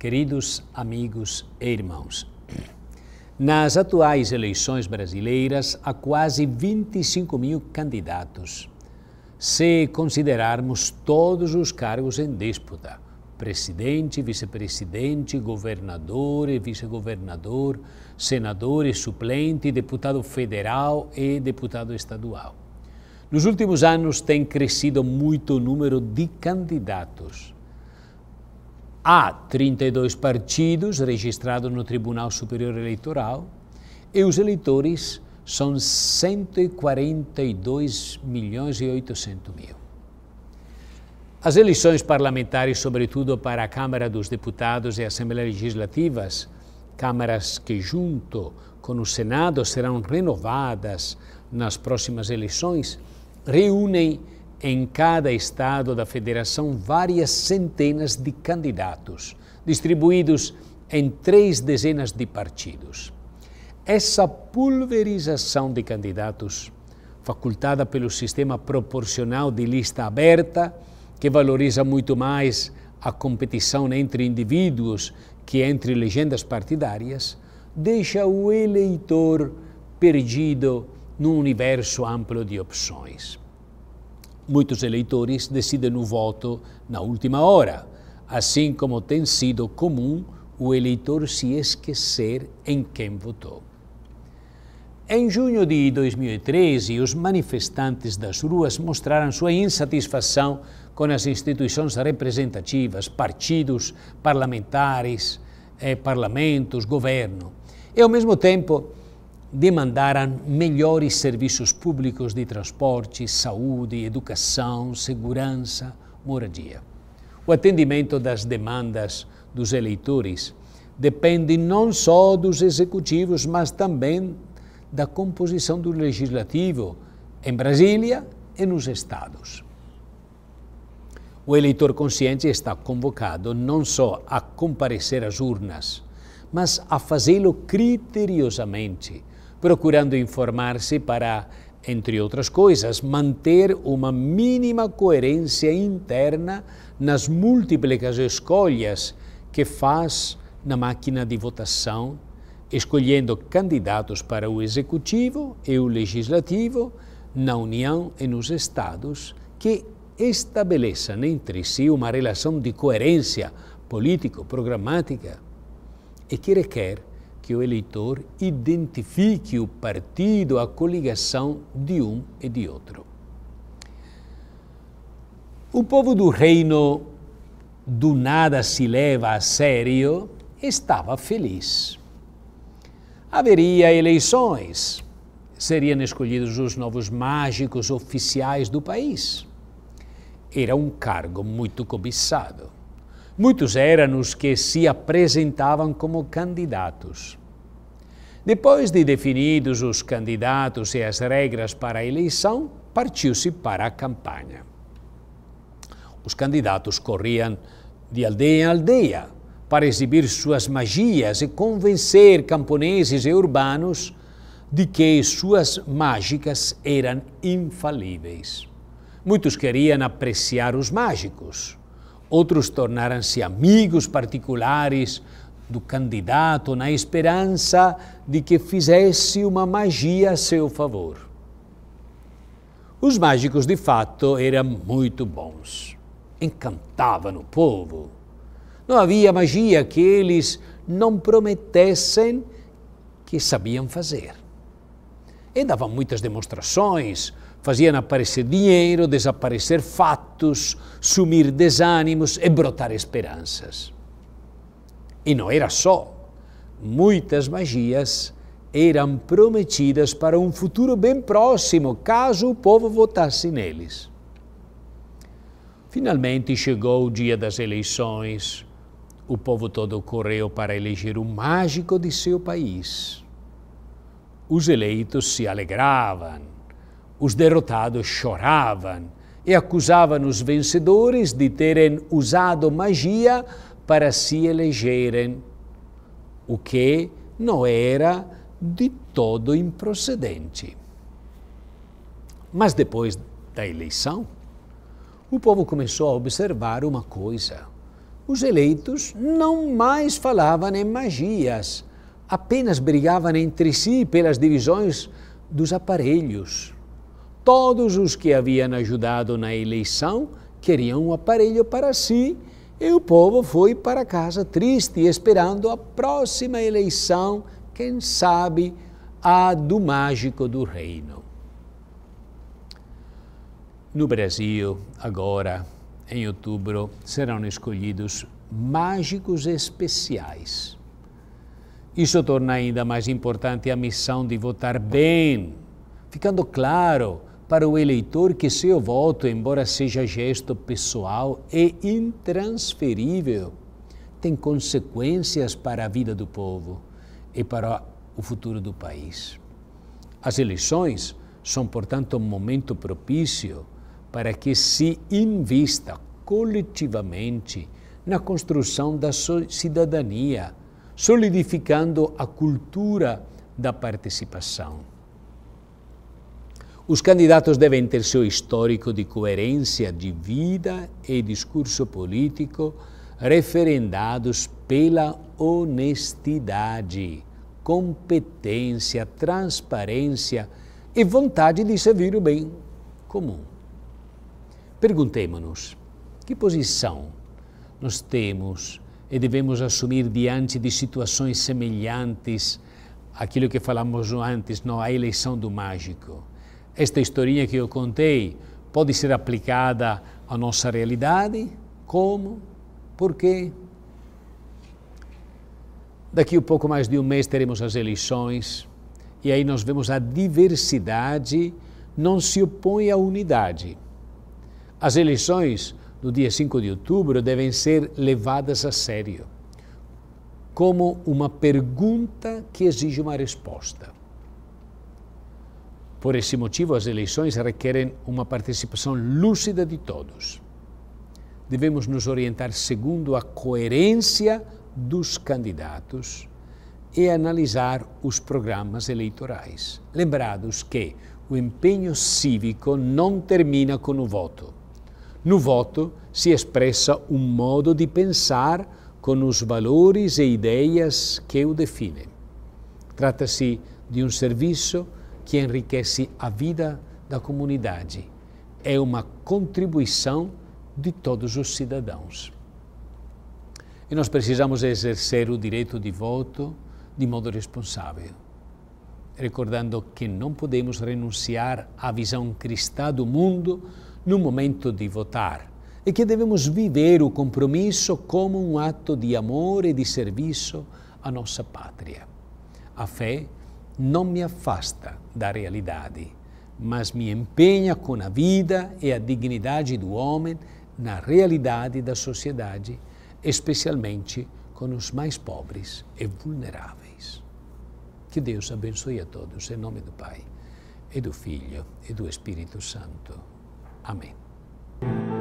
Queridos amigos e irmãos, nas atuais eleições brasileiras há quase 25 mil candidatos, se considerarmos todos os cargos em disputa: presidente, vice-presidente, governador e vice-governador, senador e suplente, deputado federal e deputado estadual. Nos últimos anos tem crescido muito o número de candidatos Há 32 partidos registrados no Tribunal Superior Eleitoral e os eleitores são 142 milhões e 800 mil. As eleições parlamentares, sobretudo para a Câmara dos Deputados e Assembleia Legislativas, câmaras que junto com o Senado serão renovadas nas próximas eleições, reúnem em cada estado da federação, várias centenas de candidatos, distribuídos em três dezenas de partidos. Essa pulverização de candidatos, facultada pelo sistema proporcional de lista aberta, que valoriza muito mais a competição entre indivíduos que entre legendas partidárias, deixa o eleitor perdido num universo amplo de opções muitos eleitores decidem o voto na última hora, assim como tem sido comum o eleitor se esquecer em quem votou. Em junho de 2013, os manifestantes das ruas mostraram sua insatisfação com as instituições representativas, partidos, parlamentares, eh, parlamentos, governo. E, ao mesmo tempo, demandaram melhores serviços públicos de transporte, saúde, educação, segurança, moradia. O atendimento das demandas dos eleitores depende não só dos executivos, mas também da composição do legislativo em Brasília e nos estados. O eleitor consciente está convocado não só a comparecer às urnas, mas a fazê-lo criteriosamente, procurando informar-se para, entre outras coisas, manter uma mínima coerência interna nas múltiplas escolhas que faz na máquina de votação, escolhendo candidatos para o executivo e o legislativo, na União e nos Estados, que estabeleçam entre si uma relação de coerência político-programática e que requer que o eleitor identifique o partido, a coligação de um e de outro. O povo do reino do nada se leva a sério estava feliz. Haveria eleições, seriam escolhidos os novos mágicos oficiais do país. Era um cargo muito cobiçado. Muitos eram os que se apresentavam como candidatos. Depois de definidos os candidatos e as regras para a eleição, partiu-se para a campanha. Os candidatos corriam de aldeia em aldeia para exibir suas magias e convencer camponeses e urbanos de que suas mágicas eram infalíveis. Muitos queriam apreciar os mágicos, outros tornaram-se amigos particulares do candidato na esperança de que fizesse uma magia a seu favor. Os mágicos, de fato, eram muito bons. Encantavam o povo. Não havia magia que eles não prometessem que sabiam fazer. E davam muitas demonstrações, faziam aparecer dinheiro, desaparecer fatos, sumir desânimos e brotar esperanças. E não era só. Muitas magias eram prometidas para um futuro bem próximo, caso o povo votasse neles. Finalmente chegou o dia das eleições. O povo todo correu para eleger o mágico de seu país. Os eleitos se alegravam, os derrotados choravam e acusavam os vencedores de terem usado magia para se elegerem, o que não era de todo improcedente. Mas depois da eleição, o povo começou a observar uma coisa. Os eleitos não mais falavam em magias, apenas brigavam entre si pelas divisões dos aparelhos. Todos os que haviam ajudado na eleição queriam o um aparelho para si e o povo foi para casa triste, esperando a próxima eleição, quem sabe a do mágico do reino. No Brasil, agora, em outubro, serão escolhidos mágicos especiais. Isso torna ainda mais importante a missão de votar bem, ficando claro para o eleitor que seu voto, embora seja gesto pessoal e é intransferível, tem consequências para a vida do povo e para o futuro do país. As eleições são, portanto, um momento propício para que se invista coletivamente na construção da cidadania, solidificando a cultura da participação. Os candidatos devem ter seu histórico de coerência de vida e discurso político referendados pela honestidade, competência, transparência e vontade de servir o bem comum. perguntemos nos que posição nós temos e devemos assumir diante de situações semelhantes àquilo que falamos antes, não, a eleição do mágico esta historinha que eu contei pode ser aplicada à nossa realidade? Como? Por quê? Daqui a pouco mais de um mês teremos as eleições e aí nós vemos a diversidade não se opõe à unidade. As eleições do dia 5 de outubro devem ser levadas a sério, como uma pergunta que exige uma resposta. Por esse motivo, as eleições requerem uma participação lúcida de todos. Devemos nos orientar segundo a coerência dos candidatos e analisar os programas eleitorais. Lembrados que o empenho cívico não termina com o voto. No voto se expressa um modo de pensar com os valores e ideias que o definem. Trata-se de um serviço que enriquece a vida da comunidade. É uma contribuição de todos os cidadãos. E nós precisamos exercer o direito de voto de modo responsável, recordando que não podemos renunciar à visão cristã do mundo no momento de votar e que devemos viver o compromisso como um ato de amor e de serviço à nossa pátria. A fé não me afasta da realidade, mas me empenha com a vida e a dignidade do homem na realidade da sociedade, especialmente com os mais pobres e vulneráveis. Que Deus abençoe a todos, em nome do Pai, e do Filho, e do Espírito Santo. Amém.